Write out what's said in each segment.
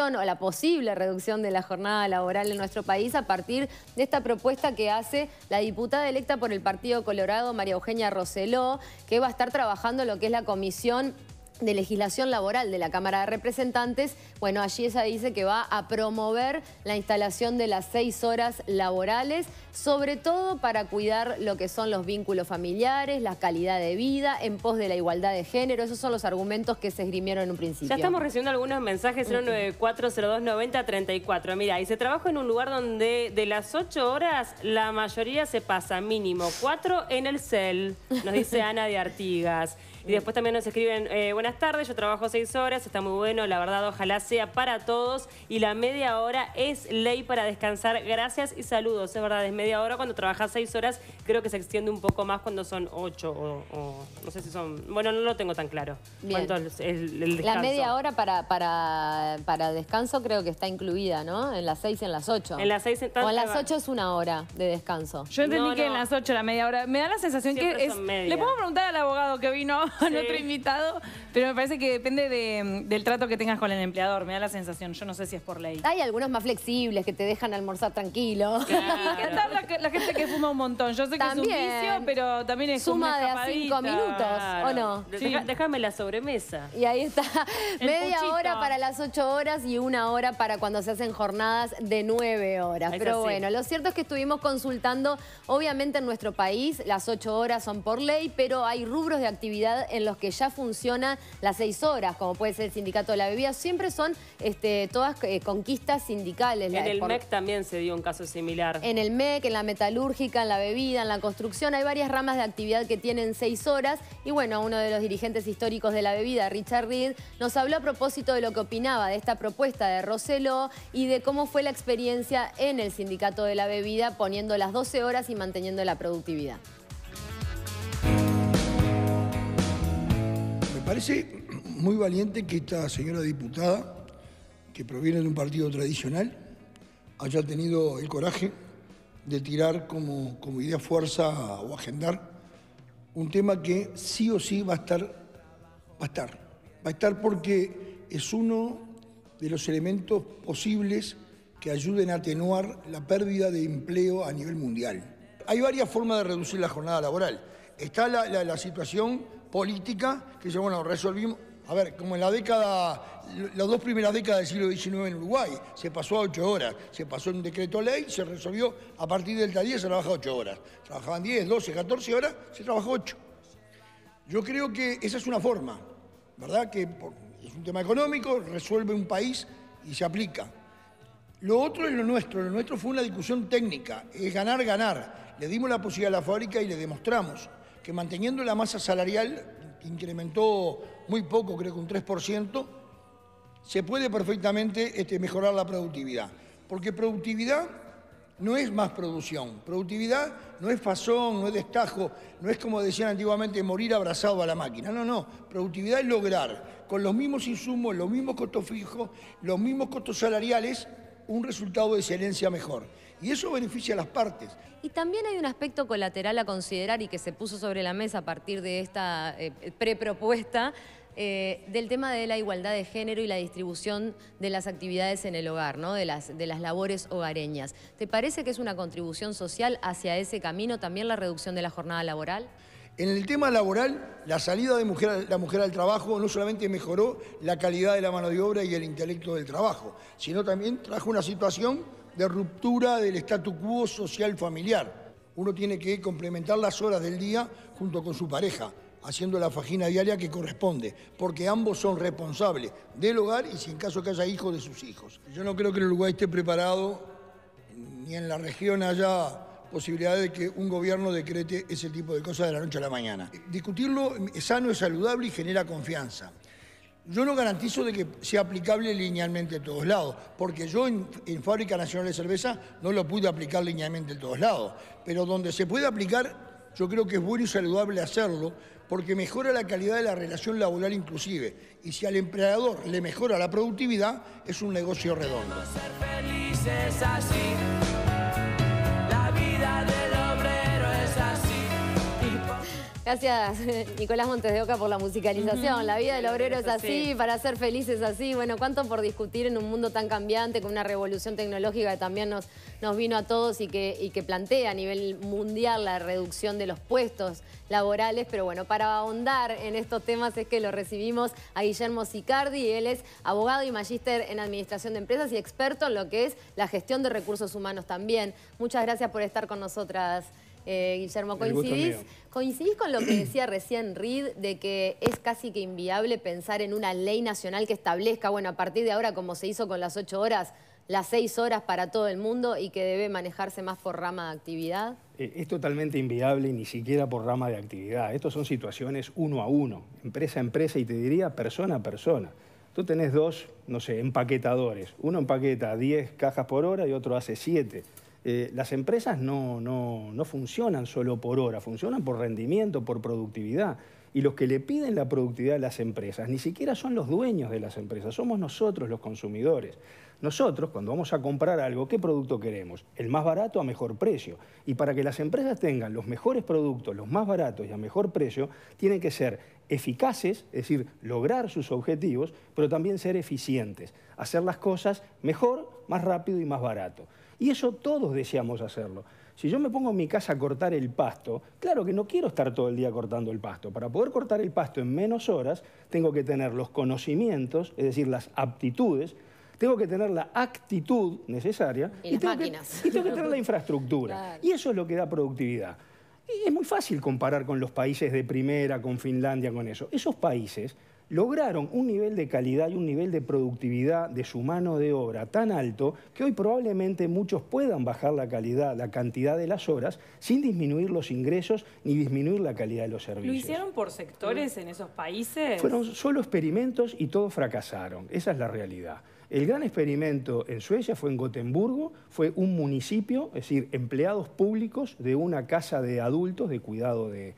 o la posible reducción de la jornada laboral en nuestro país a partir de esta propuesta que hace la diputada electa por el Partido Colorado, María Eugenia Roseló, que va a estar trabajando lo que es la comisión de legislación laboral de la Cámara de Representantes, bueno, allí ella dice que va a promover la instalación de las seis horas laborales, sobre todo para cuidar lo que son los vínculos familiares, la calidad de vida, en pos de la igualdad de género, esos son los argumentos que se esgrimieron en un principio. Ya estamos recibiendo algunos mensajes, 094-0290-34, mira, dice, trabajo en un lugar donde de las ocho horas la mayoría se pasa, mínimo cuatro en el CEL, nos dice Ana de Artigas. Y después también nos escriben, eh, buenas tardes, yo trabajo seis horas, está muy bueno, la verdad ojalá sea para todos y la media hora es ley para descansar. Gracias y saludos, es verdad, es media hora cuando trabajas seis horas, creo que se extiende un poco más cuando son ocho o, no sé si son, bueno, no lo tengo tan claro. Bien. ¿Cuánto el, descanso? La media hora para, para, para descanso creo que está incluida, ¿no? En las seis y en las ocho. En las seis O en las ocho es una hora de descanso. Yo entendí que en las ocho la media hora. Me da la sensación que es... Le puedo preguntar al abogado que vino con otro invitado, pero me parece que depende mm, del trato que tengas con el empleador, me da la sensación, yo no sé si es por ley. Hay algunos más flexibles que te dejan almorzar tranquilo. ¿Qué la, la, gente que fuma un montón, yo sé que es un vicio, pero también es Suma de a cinco minutos, ¿o no? Sí. Déjame la sobremesa. Y ahí está, media hora para las ocho horas y una hora para cuando se hacen jornadas de nueve horas. pero bueno, lo cierto es que estuvimos consultando, obviamente en nuestro país las ocho horas son por ley, pero hay rubros de actividad en los que ya funciona las seis horas, como puede ser el sindicato de la bebida. Siempre son este, todas eh, conquistas sindicales. En el MEC también se dio un caso similar. En el MEC, en la metalúrgica, en la bebida, en la construcción. Hay varias ramas de actividad que tienen seis horas. Y bueno, uno de los dirigentes históricos de la bebida, Richard Reed, nos habló a propósito de lo que opinaba de esta propuesta de Roseló y de cómo fue la experiencia en el sindicato de la bebida poniendo las 12 horas y manteniendo la productividad. parece muy valiente que esta señora diputada, que proviene de un partido tradicional, haya tenido el coraje de tirar como, como idea fuerza o agendar un tema que sí o sí va a estar, va a estar. Va a estar porque es uno de los elementos posibles que ayuden a atenuar la pérdida de empleo a nivel mundial. Hay varias formas de reducir la jornada laboral. Está la situación política que dice, bueno, resolvimos, a ver, como en la década, las dos primeras décadas del siglo XIX en Uruguay, se pasó a ocho horas, se pasó en un decreto ley, se resolvió, a partir del día se trabaja ocho horas. Trabajaban 10, 12, 14 horas, se trabajó ocho. Yo creo que esa es una forma, ¿verdad? Que es un tema económico, resuelve un país y se aplica. Lo otro es lo nuestro, lo nuestro fue una discusión técnica, es ganar, ganar. Le dimos la posibilidad a la fábrica y le demostramos que manteniendo la masa salarial, que incrementó muy poco, creo que un 3%, se puede perfectamente este, mejorar la productividad. Porque productividad no es más producción, productividad no es pasón, no es destajo, no es como decían antiguamente morir abrazado a la máquina, no, no, productividad es lograr con los mismos insumos, los mismos costos fijos, los mismos costos salariales, un resultado de excelencia mejor. Y eso beneficia a las partes. Y también hay un aspecto colateral a considerar y que se puso sobre la mesa a partir de esta eh, prepropuesta eh, del tema de la igualdad de género y la distribución de las actividades en el hogar, ¿no? de, las, de las labores hogareñas. ¿Te parece que es una contribución social hacia ese camino también la reducción de la jornada laboral? En el tema laboral, la salida de la mujer al trabajo no solamente mejoró la calidad de la mano de obra y el intelecto del trabajo, sino también trajo una situación de ruptura del statu quo social familiar. Uno tiene que complementar las horas del día junto con su pareja, haciendo la fajina diaria que corresponde, porque ambos son responsables del hogar y si en caso que haya hijos de sus hijos. Yo no creo que el Uruguay esté preparado, ni en la región haya posibilidad de que un gobierno decrete ese tipo de cosas de la noche a la mañana. Discutirlo es sano, es saludable y genera confianza. Yo no garantizo de que sea aplicable linealmente en todos lados, porque yo en, Fábrica Nacional de Cerveza no lo pude aplicar linealmente en todos lados, pero donde se puede aplicar, yo creo que es bueno y saludable hacerlo, porque mejora la calidad de la relación laboral inclusive, y si al empleador le mejora la productividad, es un negocio redondo. Gracias, Nicolás Montes de Oca, por la musicalización. La vida del obrero es así, para ser felices así. Bueno, cuánto por discutir en un mundo tan cambiante, con una revolución tecnológica que también nos, vino a todos y que, y que plantea a nivel mundial la reducción de los puestos laborales. Pero bueno, para ahondar en estos temas es que lo recibimos a Guillermo Sicardi. Él es abogado y magíster en administración de empresas y experto en lo que es la gestión de recursos humanos también. Muchas gracias por estar con nosotras. Eh, Guillermo, ¿coincidís, con lo que decía recién Reed de que es casi que inviable pensar en una ley nacional que establezca, bueno, a partir de ahora, como se hizo con las ocho horas, las seis horas para todo el mundo y que debe manejarse más por rama de actividad? Eh, es totalmente inviable, ni siquiera por rama de actividad. Estos son situaciones uno a uno, empresa a empresa y te diría persona a persona. Tú tenés dos, no sé, empaquetadores. Uno empaqueta 10 cajas por hora y otro hace 7. Eh, las empresas no, no funcionan solo por hora, funcionan por rendimiento, por productividad. Y los que le piden la productividad a las empresas ni siquiera son los dueños de las empresas, somos nosotros los consumidores. Nosotros, cuando vamos a comprar algo, ¿qué producto queremos? El más barato a mejor precio. Y para que las empresas tengan los mejores productos, los más baratos y a mejor precio, tienen que ser eficaces, es decir, lograr sus objetivos, pero también ser eficientes, hacer las cosas mejor, más rápido y más barato. Y eso todos deseamos hacerlo. Si yo me pongo en mi casa a cortar el pasto, claro que no quiero estar todo el día cortando el pasto. Para poder cortar el pasto en menos horas, tengo que tener los conocimientos, es decir, las aptitudes, tengo que tener la actitud necesaria y, tengo, Que, tener la infraestructura. Y eso es lo que da productividad. Y es muy fácil comparar con los países de primera, con Finlandia, con eso. Esos países lograron un nivel de calidad y un nivel de productividad de su mano de obra tan alto que hoy probablemente muchos puedan bajar la calidad, la cantidad de las horas, sin disminuir los ingresos ni disminuir la calidad de los servicios. ¿Lo hicieron por sectores en esos países? Fueron solo experimentos y todos fracasaron. Esa es la realidad. El gran experimento en Suecia fue en Gotemburgo, fue un municipio, es decir, empleados públicos de una casa de adultos, de cuidado de,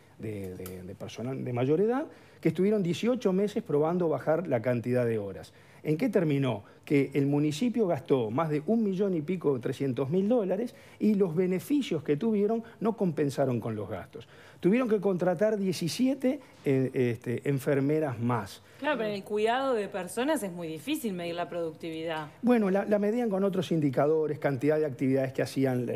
personal de mayor edad, que estuvieron 18 meses probando bajar la cantidad de horas. ¿En qué terminó? que el municipio gastó más de un millón y pico, 300 mil dólares, y los beneficios que tuvieron no compensaron con los gastos. Tuvieron que contratar 17 eh, este, enfermeras más. Claro, pero en el cuidado de personas es muy difícil medir la productividad. Bueno, la, medían con otros indicadores, cantidad de actividades que hacían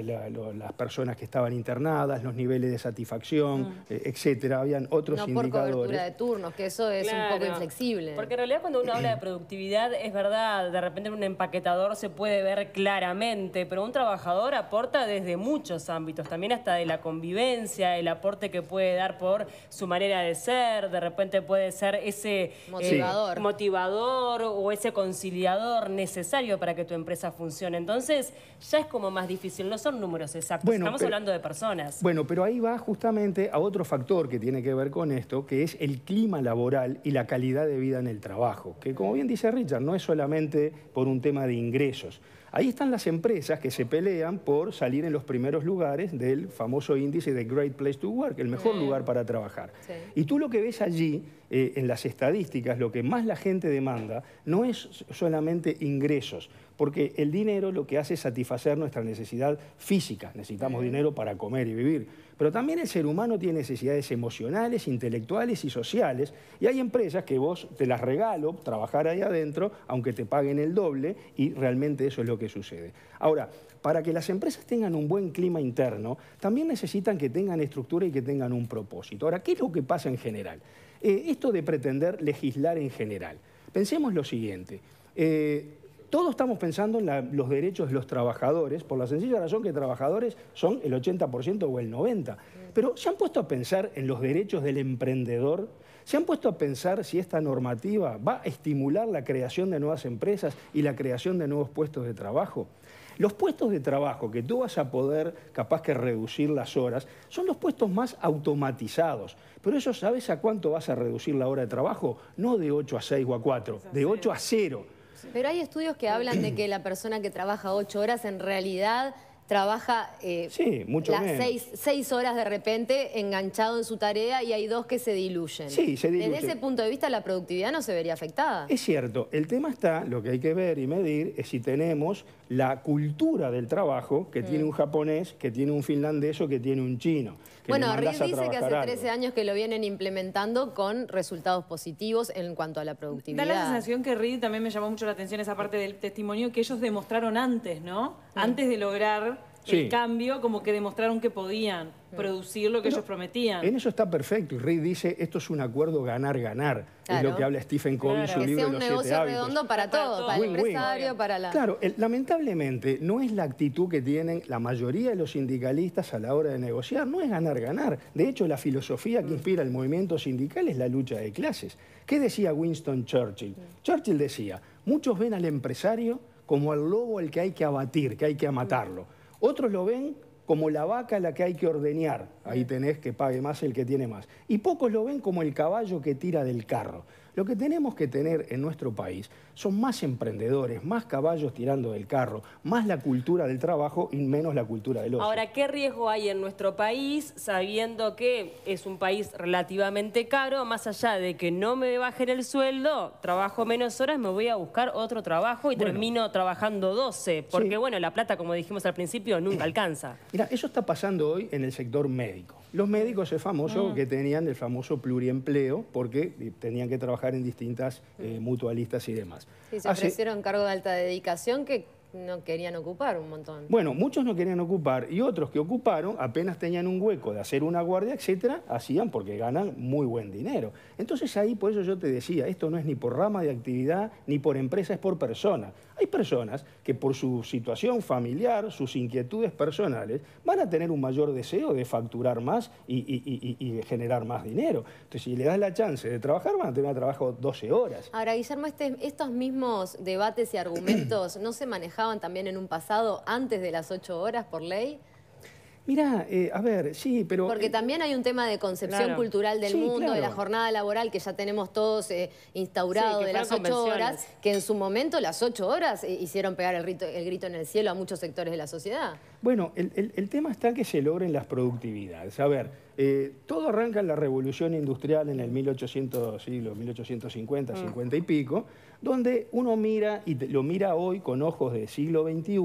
las personas que estaban internadas, los niveles de satisfacción, mm. etc. Eh, etcétera. Habían otros indicadores. No por cobertura de turnos, que eso es un poco inflexible. Porque en realidad cuando uno habla de productividad, es verdad, de repente un empaquetador se puede ver claramente, pero un trabajador aporta desde muchos ámbitos, también hasta de la convivencia, el aporte que puede dar por su manera de ser, de repente puede ser ese eh, motivador, motivador o ese conciliador necesario para que tu empresa funcione. Entonces ya es como más difícil, no son números exactos, estamos hablando de personas. Bueno, pero ahí va justamente a otro factor que tiene que ver con esto, que es el clima laboral y la calidad de vida en el trabajo, que como bien dice Richard, no es solamente por un tema de ingresos. Ahí están las empresas que se pelean por salir en los primeros lugares del famoso índice de Great Place to Work, el mejor lugar para trabajar. Y tú lo que ves allí eh, en las estadísticas lo que más la gente demanda no es solamente ingresos, porque el dinero lo que hace es satisfacer nuestra necesidad física. Necesitamos dinero para comer y vivir. Pero también el ser humano tiene necesidades emocionales, intelectuales y sociales. Y hay empresas que vos te las regalo, trabajar ahí adentro, aunque te paguen el doble, y realmente eso es lo que sucede. Ahora, para que las empresas tengan un buen clima interno, también necesitan que tengan estructura y que tengan un propósito. Ahora, ¿qué es lo que pasa en general? Eh, esto de pretender legislar en general. Pensemos lo siguiente. Eh, todos estamos pensando en los derechos de los trabajadores, por la sencilla razón que trabajadores son el 80% o el 90%. Pero ¿se han puesto a pensar en los derechos del emprendedor? ¿Se han puesto a pensar si esta normativa va a estimular la creación de nuevas empresas y la creación de nuevos puestos de trabajo? Los puestos de trabajo que tú vas a poder capaz que reducir las horas son los puestos más automatizados. Pero eso, ¿sabes a cuánto vas a reducir la hora de trabajo? No de 8 a 6 o a 4, de 8 a 0. Pero hay estudios que hablan de que la persona que trabaja 8 horas en realidad trabaja eh, mucho las seis, horas de repente enganchado en su tarea y hay dos que se diluyen. Sí, se diluyen. Desde ese punto de vista la productividad no se vería afectada. Es cierto, el tema está, lo que hay que ver y medir es si tenemos la cultura del trabajo que tiene mm. un japonés, que tiene un finlandés o que tiene un chino. Bueno, Riz dice que hace 13 años que lo vienen implementando con resultados positivos en cuanto a la productividad. Da la sensación que Rid también me llamó mucho la atención esa parte del testimonio que ellos demostraron antes, ¿no? Mm. Antes de lograr en cambio, como que demostraron que podían producir lo que ellos prometían. En eso está perfecto. Y Reid dice, esto es un acuerdo ganar-ganar. Es lo que habla Stephen Covey en su libro un negocio redondo para todos, para, el empresario, para la... Claro, lamentablemente no es la actitud que tienen la mayoría de los sindicalistas a la hora de negociar. No es ganar-ganar. De hecho, la filosofía que mm. inspira el movimiento sindical es la lucha de clases. ¿Qué decía Winston Churchill? Mm. Churchill decía, muchos ven al empresario como al lobo al que hay que abatir, que hay que matarlo otros lo ven como la vaca la que hay que ordeñar. Ahí tenés que pague más el que tiene más. Y pocos lo ven como el caballo que tira del carro. Lo que tenemos que tener en nuestro país son más emprendedores, más caballos tirando del carro, más la cultura del trabajo y menos la cultura del ocio. Ahora, ¿qué riesgo hay en nuestro país sabiendo que es un país relativamente caro? Más allá de que no me bajen el sueldo, trabajo menos horas, me voy a buscar otro trabajo y termino trabajando 12. Porque, bueno, la plata, como dijimos al principio, nunca alcanza. Mira, eso está pasando hoy en el sector médico. Los médicos es famoso mm. que tenían el famoso pluriempleo porque eh, tenían que trabajar en distintas eh, mm. mutualistas y demás. Sí, se ofrecieron cargo de alta dedicación que no querían ocupar un montón. Bueno, muchos no querían ocupar y otros que ocuparon apenas tenían un hueco de hacer una guardia, etcétera, hacían porque ganan muy buen dinero. Entonces ahí, por eso yo te decía, esto no es ni por rama de actividad ni por empresa, es por persona. Hay personas que por su situación familiar, sus inquietudes personales, van a tener un mayor deseo de facturar más y, de generar más dinero. Entonces, si le das la chance de trabajar, van a tener un trabajo 12 horas. Ahora, Guillermo, este, estos mismos debates y argumentos no se manejaban también en un pasado antes de las 8 horas por ley. Mira, eh, a ver, sí, pero... Porque eh, también hay un tema de concepción cultural del mundo, de la jornada laboral que ya tenemos todos eh, instaurado de las ocho horas, que en su momento las ocho horas hicieron pegar el, grito en el cielo a muchos sectores de la sociedad. Bueno, el, tema está que se logren las productividades. A ver, todo arranca en la revolución industrial en el 1800, siglo, 1850, 50 y pico, donde uno mira, y lo mira hoy con ojos del siglo XXI,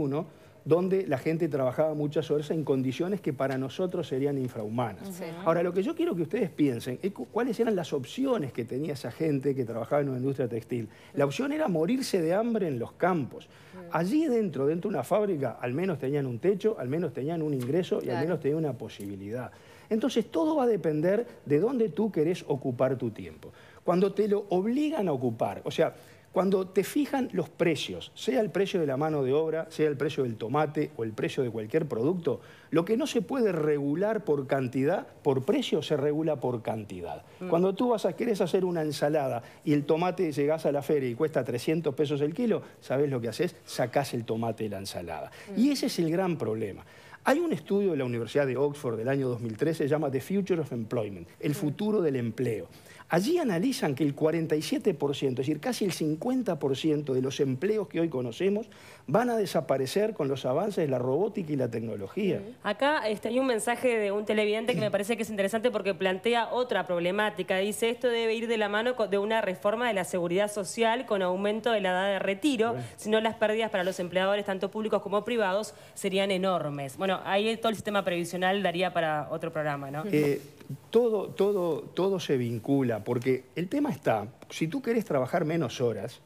donde la gente trabajaba muchas horas en condiciones que para nosotros serían infrahumanas. Ahora, lo que yo quiero que ustedes piensen es cuáles eran las opciones que tenía esa gente que trabajaba en una industria textil. La opción era morirse de hambre en los campos. Allí dentro, dentro de una fábrica, al menos tenían un techo, al menos tenían un ingreso y al menos tenían una posibilidad. Entonces, todo va a depender de dónde tú querés ocupar tu tiempo. Cuando te lo obligan a ocupar, o sea, cuando te fijan los precios, sea el precio de la mano de obra, sea el precio del tomate o el precio de cualquier producto, lo que no se puede regular por cantidad, por precio se regula por cantidad. Mm. Cuando tú vas a, querer hacer una ensalada y el tomate llegás a la feria y cuesta 300 pesos el kilo, sabes lo que haces? Sacás el tomate de la ensalada. Mm. Y ese es el gran problema. Hay un estudio de la Universidad de Oxford del año 2013, se llama The Future of Employment, el mm. futuro del empleo. Allí analizan que el 47%, es decir, casi el 50% de los empleos que hoy conocemos van a desaparecer con los avances de la robótica y la tecnología. Acá este, hay un mensaje de un televidente que me parece que es interesante porque plantea otra problemática. Dice, esto debe ir de la mano de una reforma de la seguridad social con aumento de la edad de retiro, si no las pérdidas para los empleadores, tanto públicos como privados, serían enormes. Bueno, ahí todo el sistema previsional daría para otro programa, ¿no? Eh, todo, todo, todo se vincula, porque el tema está, si tú querés trabajar menos horas,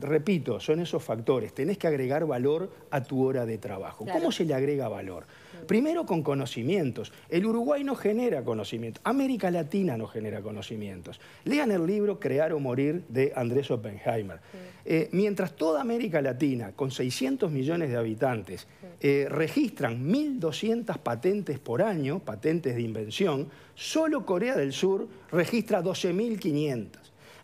repito, son esos factores, tenés que agregar valor a tu hora de trabajo. ¿Cómo se le agrega valor? Primero con conocimientos. El Uruguay no genera conocimientos. América Latina no genera conocimientos. Lean el libro Crear o Morir de Andrés Oppenheimer. Eh, mientras toda América Latina, con 600 millones de habitantes, eh, registran 1.200 patentes por año, patentes de invención, solo Corea del Sur registra 12.500.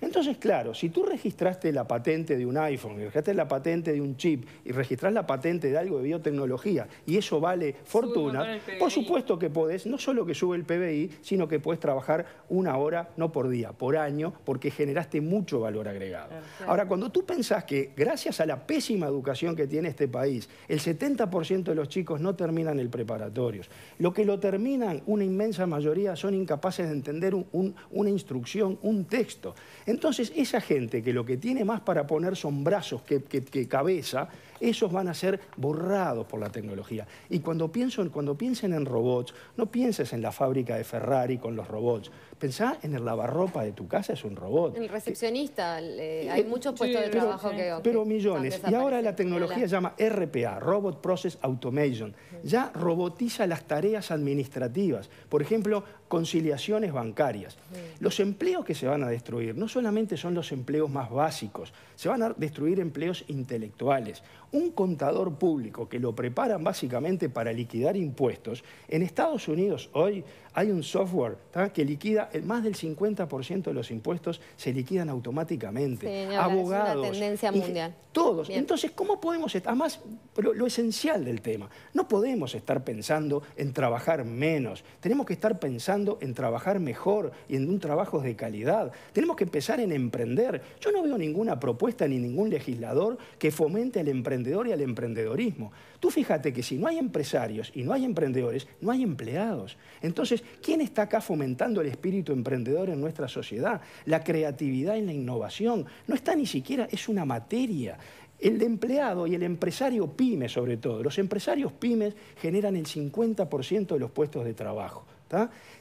Entonces, claro, si tú registraste la patente de un iPhone, registraste la patente de un chip y registras la patente de algo de biotecnología y eso vale fortuna, por supuesto que podés, no solo que sube el PBI, sino que puedes trabajar una hora, no por día, por año, porque generaste mucho valor agregado. Ahora, cuando tú pensás que gracias a la pésima educación que tiene este país, el 70% de los chicos no terminan el preparatorio, lo que lo terminan, una inmensa mayoría, son incapaces de entender una instrucción, un texto. Entonces, esa gente que lo que tiene más para poner son brazos que, cabeza, esos van a ser borrados por la tecnología. Y cuando, cuando piensen en robots, no pienses en la fábrica de Ferrari con los robots, Pensá en el lavarropa de tu casa, es un robot. El recepcionista, eh, eh, hay muchos puestos de trabajo que... pero millones. Y ahora la tecnología llama RPA, Robot Process Automation. Ya robotiza las tareas administrativas. Por ejemplo, conciliaciones bancarias. Los empleos que se van a destruir no solamente son los empleos más básicos, se van a destruir empleos intelectuales. Un contador público que lo preparan básicamente para liquidar impuestos, en Estados Unidos hoy hay un software que liquida más del 50% de los impuestos se liquidan automáticamente. Abogados. mundial. Todos. Entonces, ¿cómo podemos estar? Además, lo, lo, esencial del tema. No podemos estar pensando en trabajar menos. Tenemos que estar pensando en trabajar mejor y en un trabajo de calidad. Tenemos que empezar en emprender. Yo no veo ninguna propuesta ni ningún legislador que fomente al emprendedor y al emprendedorismo. Tú fíjate que si no hay empresarios y no hay emprendedores, no hay empleados. Entonces, ¿quién está acá fomentando el espíritu emprendedor en nuestra sociedad. La creatividad y la innovación no está ni siquiera, es una materia. El empleado y el empresario pyme sobre todo, los empresarios pymes generan el 50% de los puestos de trabajo.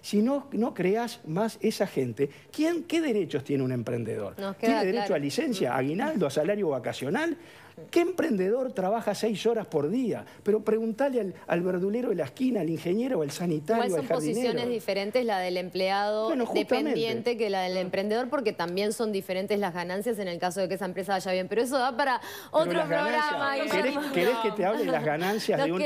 Si no, no creas más esa gente, ¿qué derechos tiene un emprendedor? ¿Tiene derecho a licencia, a mm. aguinaldo, a salario vacacional? ¿Qué emprendedor trabaja seis horas por día? Pero preguntale al, verdulero de la esquina, al ingeniero, al sanitario, ¿Cuáles son posiciones diferentes la del empleado dependiente que la del emprendedor? Porque también son diferentes las ganancias en el caso de que esa empresa vaya bien. Pero eso da para otro programa. ¿Querés, que te hable de las ganancias de un,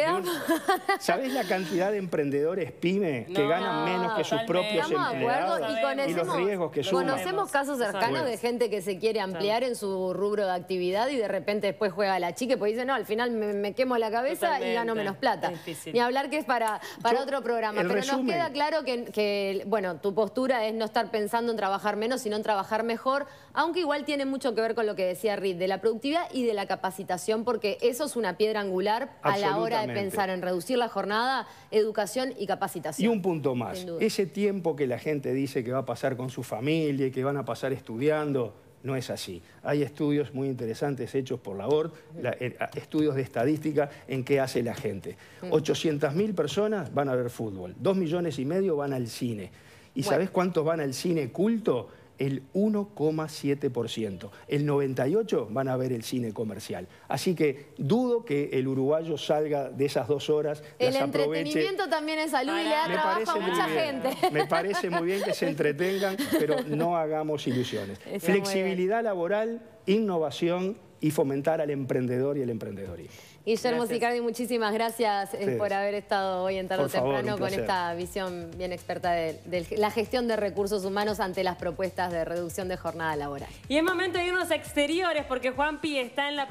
¿Sabés la cantidad de emprendedores pyme que ganan menos que sus propios empleados? Y, los riesgos que suman. Conocemos casos cercanos de gente que se quiere ampliar en su rubro de actividad y de repente después juega la chica pues dice, no, al final me, quemo la cabeza y gano menos plata. Ni hablar que es para, para otro programa. Pero nos queda claro que, bueno, tu postura es no estar pensando en trabajar menos, sino en trabajar mejor, aunque igual tiene mucho que ver con lo que decía Reed, de la productividad y de la capacitación, porque eso es una piedra angular a la hora de pensar en reducir la jornada, educación y capacitación. Y un punto más, ese tiempo que la gente dice que va a pasar con su familia y que van a pasar estudiando, no es así. Hay estudios muy interesantes hechos por la ORD, eh, estudios de estadística en qué hace la gente. 800.000 mm. personas van a ver fútbol, 2 millones y medio van al cine. ¿Y sabes cuántos van al cine culto? el 1,7%. El 98% van a ver el cine comercial. Así que dudo que el uruguayo salga de esas dos horas, El entretenimiento también es salud y le da trabajo a mucha gente. Me parece muy bien que se entretengan, pero no hagamos ilusiones. Flexibilidad laboral, innovación y fomentar al emprendedor y el emprendedorismo. Guillermo Sicardi, muchísimas gracias eh, por haber estado hoy en Tarde con esta visión bien experta de, la gestión de recursos humanos ante las propuestas de reducción de jornada laboral. Y en momento hay unos exteriores porque Juanpi está en la...